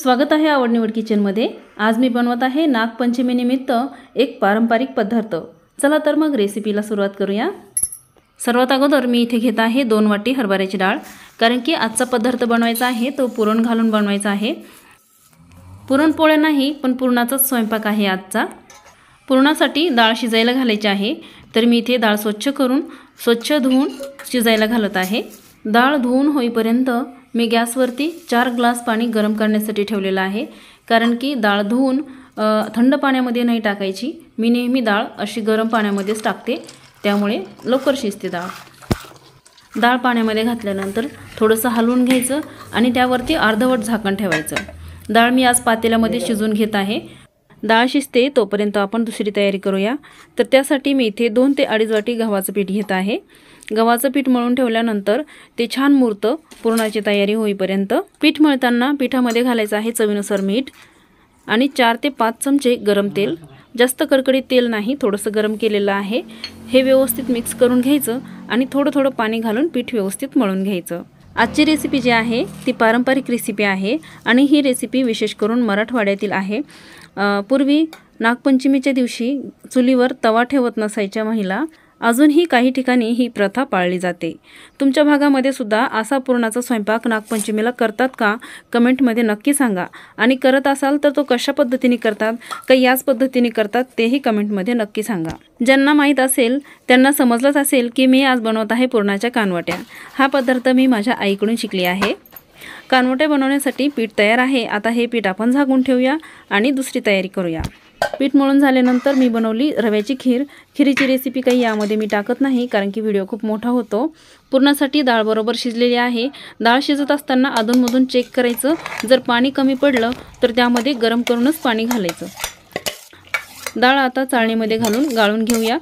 स्वागत आहे आवडनिवड किचनमध्ये आज मी बनवत आहे नागपंचमीनिमित्त एक पारंपरिक पदार्थ चला तर मग रेसिपीला सुरुवात करूया सर्वात अगोदर मी इथे घेत आहे दोन वाटी हरभऱ्याची डाळ कारण की आजचा पदार्थ बनवायचा आहे तो पुरण घालून बनवायचा आहे पुरणपोळ्या नाही पण पुरणाचाच स्वयंपाक आहे आजचा पुरणासाठी डाळ शिजायला घालायची आहे तर मी इथे डाळ स्वच्छ करून स्वच्छ धुवून शिजायला घालत आहे डाळ धुवून होईपर्यंत मी गॅसवरती चार ग्लास पाणी गरम करण्यासाठी ठेवलेलं आहे कारण की डाळ धुवून थंड पाण्यामध्ये नाही टाकायची मी नेहमी डाळ अशी गरम पाण्यामध्येच टाकते त्यामुळे लवकर शिजते डाळ डाळ पाण्यामध्ये घातल्यानंतर थोडंसं हलवून घ्यायचं आणि त्यावरती अर्धवट झाकण ठेवायचं डाळ मी आज पातेल्यामध्ये शिजून घेत आहे डाळ शिजते तोपर्यंत आपण दुसरी तयारी करूया तर त्यासाठी मी इथे दोन ते अडीच वाटी गव्हाचं पीठ घेत आहे गव्हाचं पीठ मळून ठेवल्यानंतर ते छान मुरतं पुरणाची तयारी होईपर्यंत पीठ मळताना पिठामध्ये घालायचं आहे चवीनुसार मीठ आणि चार ते पाच चमचे गरम तेल जास्त कडकडीत तेल नाही थोडंसं गरम केलेलं आहे हे व्यवस्थित मिक्स करून घ्यायचं आणि थोडं थोडं पाणी घालून पीठ व्यवस्थित मळून घ्यायचं आजची रेसिपी जी आहे ती पारंपरिक रेसिपी आहे आणि ही रेसिपी विशेष करून मराठवाड्यातील आहे पूर्वी नागपंचमीच्या दिवशी चुलीवर तवा ठेवत नसायच्या महिला अजूनही काही ठिकाणी ही प्रथा पाळली जाते तुमच्या भागामध्ये सुद्धा असा पुरणाचा स्वयंपाक नागपंचमीला करतात का कमेंटमध्ये नक्की सांगा आणि करत असाल तर तो कशा पद्धतीने करतात का याच पद्धतीने करतात तेही कमेंटमध्ये नक्की सांगा ज्यांना माहीत असेल त्यांना समजलंच असेल की मी आज बनवत आहे पुरणाच्या कानवट्या हा पदार्थ मी माझ्या आईकडून शिकली आहे कानवटे बनवण्यासाठी पीठ तयार आहे आता हे पीठ आपण झाकून ठेवूया आणि दुसरी तयारी करूया पीठ मळून झाल्यानंतर मी बनवली रव्याची खीर खिरीची रेसिपी काही यामध्ये मी टाकत नाही कारण की व्हिडिओ खूप मोठा होतो पूर्णासाठी डाळ बरोबर शिजलेली आहे डाळ शिजत असताना अधूनमधून चेक करायचं जर पाणी कमी पडलं तर त्यामध्ये गरम करूनच पाणी घालायचं डाळ आता चाळणीमध्ये घालून गाळून घेऊया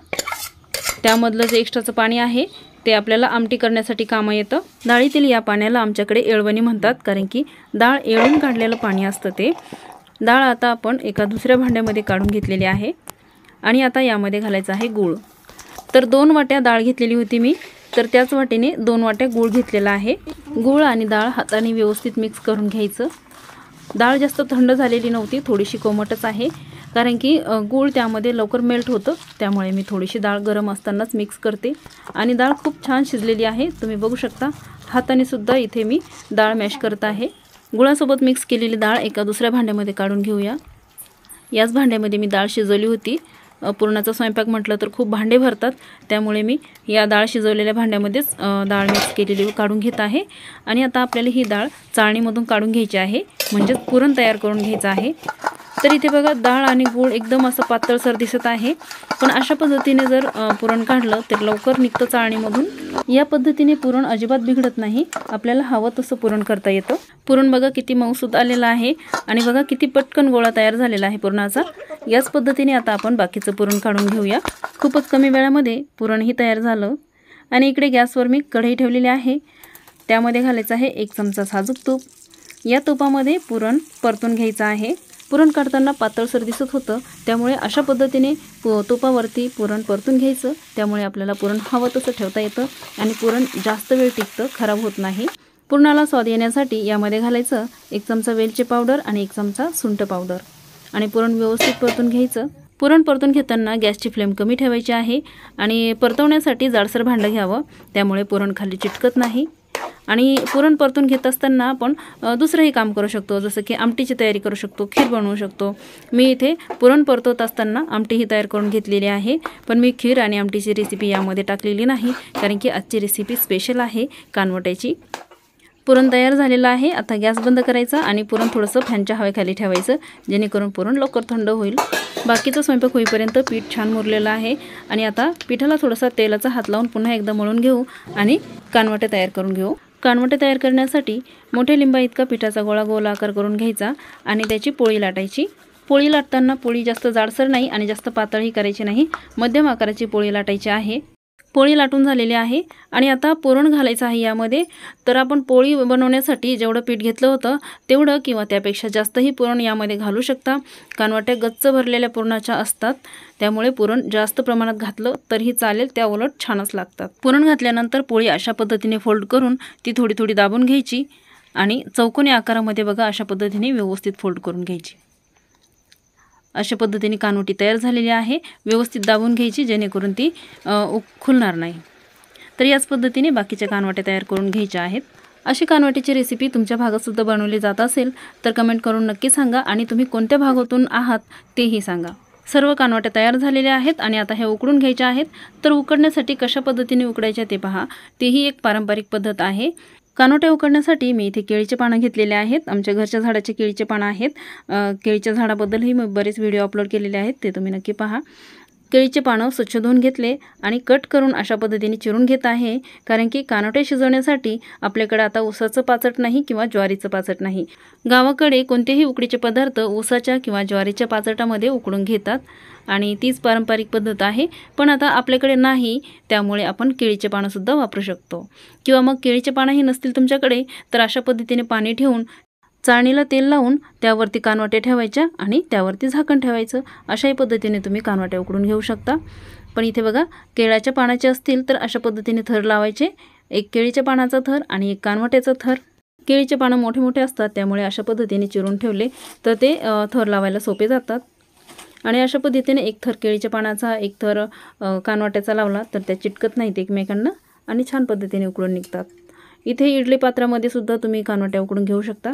त्यामधलं जे एक्स्ट्राचं पाणी आहे ते आपल्याला आमटी करण्यासाठी कामं येतं डाळीतील या पाण्याला आमच्याकडे एळवणी म्हणतात कारण की डाळ एळून काढलेलं पाणी असतं ते डाळ आता आपण एका दुसऱ्या भांड्यामध्ये काढून घेतलेली आहे आणि आता यामध्ये घालायचं आहे गूळ तर दोन वाट्या डाळ घेतलेली होती मी तर त्याच वाटेने दोन वाट्या गूळ घेतलेला आहे गूळ आणि डाळ हाताने व्यवस्थित मिक्स करून घ्यायचं डाळ जास्त थंड झालेली नव्हती थोडीशी कोमटच आहे कारण की गूळ त्यामध्ये लवकर मेल्ट होतं त्यामुळे मी थोडीशी डाळ गरम असतानाच मिक्स करते आणि डाळ खूप छान शिजलेली आहे तुम्ही बघू शकता हाताने सुद्धा इथे मी डाळ मॅश करत आहे गुळासोबत मिक्स केलेली डाळ एका दुसऱ्या भांड्यामध्ये काढून घेऊया याच भांड्यामध्ये मी डाळ शिजवली होती पुरणाचा स्वयंपाक म्हटलं तर खूप भांडे भरतात त्यामुळे मी या डाळ शिजवलेल्या भांड्यामध्येच डाळ मिक्स केलेली काढून घेत आहे आणि आता आपल्याला ही डाळ चाळणीमधून काढून घ्यायची आहे म्हणजेच पुरण तयार करून घ्यायचं आहे तर इथे बघा डाळ आणि गूळ एकदम असं पातळसर दिसत आहे पण अशा पद्धतीने जर पुरण काढलं तर लवकर निघतं चाळणीमधून या पद्धतीने पुरण अजिबात बिघडत नाही आपल्याला हवं तसं पुरण करता येतं पुरण बघा किती मऊसूद आलेलं आहे आणि बघा किती पटकन गोळा तयार झालेला आहे पुरणाचा याच पद्धतीने आता आपण बाकीचं पुरण काढून घेऊया खूपच कमी वेळामध्ये पुरणही तयार झालं आणि इकडे गॅसवर मी कढई ठेवलेली आहे त्यामध्ये घालायचं आहे एक चमचा साजूक तूप या तुपामध्ये पुरण परतून घ्यायचं आहे पुरण काढताना पातळसर दिसत होतं त्यामुळे अशा पद्धतीने पो तुपावरती पुरण परतून घ्यायचं त्यामुळे आपल्याला पुरण हवं तसं ठेवता येतं आणि पुरण जास्त वेळ टिकतं खराब होत नाही पुरणाला स्वाद येण्यासाठी यामध्ये घालायचं एक चमचा वेलचे पावडर आणि एक चमचा सुंठ पावडर आणि पुरण व्यवस्थित परतून घ्यायचं पुरण परतून घेताना गॅसची फ्लेम कमी ठेवायची आहे आणि परतवण्यासाठी जाडसर भांडं घ्यावं त्यामुळे पुरण खाली चिटकत नाही आणि पुरण परतून घेत असताना आपण दुसरंही काम करू शकतो जसं की आमटीची तयारी करू शकतो खीर बनवू शकतो मी इथे पुरण परतवत असताना आमटीही तयार करून घेतलेली आहे पण मी खीर आणि आमटीची रेसिपी यामध्ये टाकलेली नाही कारण की आजची रेसिपी स्पेशल आहे कानवट्याची पुरण तयार झालेलं आहे आता गॅस बंद करायचा आणि पुरण थोडंसं फॅनच्या हवेखाली ठेवायचं जेणेकरून पुरण लवकर थंड होईल बाकीचा स्वयंपाक होईपर्यंत पीठ छान मुरलेलं आहे आणि आता पिठाला थोडंसं तेलाचा हात लावून पुन्हा एकदा मळून घेऊ आणि कानवटे तयार करून घेऊ कानवटे तयार करण्यासाठी मोठ्या लिंबा इतका पिठाचा गोळा गोल आकार करून घ्यायचा आणि त्याची पोळी लाटायची पोळी लाटताना पोळी जास्त जाडसर नाही आणि जास्त पातळही करायची नाही मध्यम आकाराची पोळी लाटायची आहे पोळी लाटून झालेली आहे आणि आता पुरण घालायचं आहे यामध्ये तर आपण पोळी बनवण्यासाठी जेवढं पीठ घेतलं होतं तेवढं किंवा त्यापेक्षा जास्तही पुरण यामध्ये घालू शकता कानवाट्या गच्च भरलेल्या पुरणाच्या असतात त्यामुळे पुरण जास्त प्रमाणात घातलं तरीही चालेल त्या उलट छानच लागतात पुरण घातल्यानंतर पोळी अशा पद्धतीने फोल्ड करून ती थोडी थोडी दाबून घ्यायची आणि चौकोनी आकारामध्ये बघा अशा पद्धतीने व्यवस्थित फोल्ड करून घ्यायची अशा पद्धतीने कानोटी तयार झालेली आहे व्यवस्थित दाबून घ्यायची जेणेकरून ती खुलणार नाही तर याच पद्धतीने बाकीच्या कानवाट्या तयार करून घ्यायच्या आहेत अशी कानवाटीची रेसिपी तुमच्या भागातसुद्धा बनवली जात असेल तर कमेंट करून नक्की सांगा आणि तुम्ही कोणत्या भागातून आहात तेही सांगा सर्व कानवाट्या तयार झालेल्या आहेत आणि आता हे उकडून घ्यायच्या आहेत तर उकडण्यासाठी कशा पद्धतीने उकडायच्या ते पहा तेही एक पारंपरिक पद्धत आहे कानोटे उकडण्यासाठी मी इथे केळीचे पानं घेतलेले आहेत आमच्या घरच्या झाडाचे केळीचे पानं आहेत केळीच्या झाडाबद्दलही मी बरेच व्हिडिओ अपलोड केलेले आहेत ते तुम्ही नक्की पहा केळीचे पानं स्वच्छ धुवून घेतले आणि कट करून अशा पद्धतीने चिरून घेत आहे कारण की कानोटे शिजवण्यासाठी आपल्याकडे आता ऊसाचं पाचट नाही किंवा ज्वारीचं पाचट नाही गावाकडे कोणतेही उकडीचे पदार्थ ऊसाच्या किंवा ज्वारीच्या पाचटामध्ये उकडून घेतात आणि तीच पारंपरिक पद्धत आहे पण आता आपल्याकडे नाही त्यामुळे आपण केळीचे पानंसुद्धा वापरू शकतो किंवा मग केळीचे पानंही नसतील तुमच्याकडे तर अशा पद्धतीने पाणी ठेवून चाणीला तेल लावून त्यावरती कानवाट्या ठेवायच्या आणि त्यावरती झाकण ठेवायचं अशाही पद्धतीने तुम्ही कानवाट्या उकडून घेऊ शकता पण इथे बघा केळ्याच्या पानाचे असतील तर अशा पद्धतीने थर लावायचे एक केळीच्या पानाचा थर आणि एक कानवाट्याचा थर केळीचे पानं मोठे मोठे असतात त्यामुळे अशा पद्धतीने चिरून ठेवले तर ते थर लावायला सोपे जातात आणि अशा पद्धतीने एक थर केळीच्या पानाचा एक थर कानवाट्याचा लावला तर त्या चिटकत नाहीत एकमेकांना आणि छान पद्धतीने उकळून निघतात इथे इडली पात्रामध्ये सुद्धा तुम्ही कानवाट्या उकडून घेऊ शकता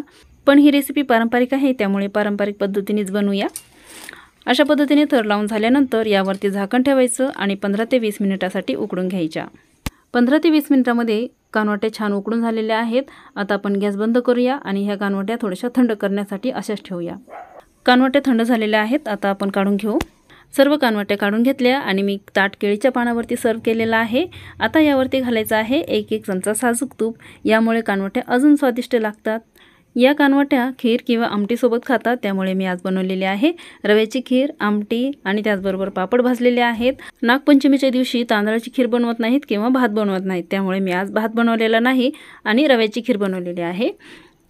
पण ही रेसिपी पारंपरिक आहे त्यामुळे पारंपरिक पद्धतीनेच बनवूया अशा पद्धतीने थर लावून झाल्यानंतर यावरती झाकण ठेवायचं आणि पंधरा ते वीस मिनिटासाठी उकडून घ्यायच्या पंधरा ते वीस मिनिटामध्ये कानवाट्या छान उकडून झालेल्या आहेत आता आपण गॅस बंद करूया आणि ह्या कानवाट्या थोड्याशा थंड करण्यासाठी अशाच ठेवूया कानवाट्या थंड झालेल्या आहेत आता आपण काढून घेऊ सर्व कानवाट्या काढून घेतल्या आणि मी ताट केळीच्या पानावरती सर्व केलेला आहे आता यावरती घालायचं आहे एक एक चमचा साजूक तूप यामुळे कानवाट्या अजून स्वादिष्ट लागतात या कानवट्या खीर किंवा आमटीसोबत खातात त्यामुळे मी आज बनवलेली आहे रव्याची खीर आमटी आणि त्याचबरोबर पापड भाजलेले आहेत नागपंचमीच्या दिवशी तांदळाची खीर बनवत नाहीत किंवा भात बनवत नाहीत त्यामुळे मी आज भात बनवलेला नाही आणि रव्याची खीर बनवलेली आहे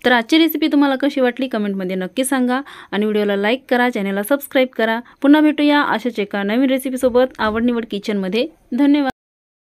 तर आजची रेसिपी तुम्हाला कशी वाटली कमेंटमध्ये नक्की सांगा आणि व्हिडिओला लाईक करा चॅनलला सबस्क्राईब करा पुन्हा भेटूया अशाच एका नवीन रेसिपीसोबत आवडनिवड किचनमध्ये धन्यवाद